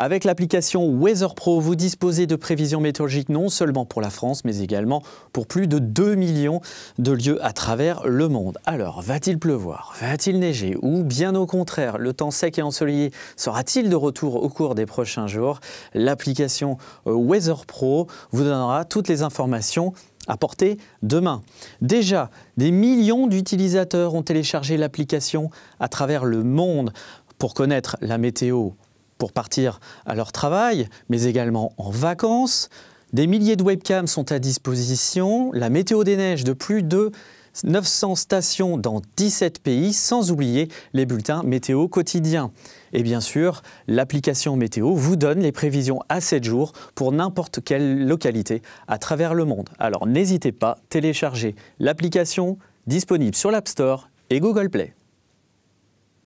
Avec l'application Weather Pro, vous disposez de prévisions météorologiques non seulement pour la France, mais également pour plus de 2 millions de lieux à travers le monde. Alors, va-t-il pleuvoir Va-t-il neiger Ou bien au contraire, le temps sec et ensoleillé sera-t-il de retour au cours des prochains jours L'application euh, Weather Pro vous donnera toutes les informations à portée demain. Déjà, des millions d'utilisateurs ont téléchargé l'application à travers le monde pour connaître la météo pour partir à leur travail, mais également en vacances. Des milliers de webcams sont à disposition, la météo des neiges de plus de 900 stations dans 17 pays, sans oublier les bulletins météo quotidiens. Et bien sûr, l'application météo vous donne les prévisions à 7 jours pour n'importe quelle localité à travers le monde. Alors n'hésitez pas, téléchargez l'application disponible sur l'App Store et Google Play.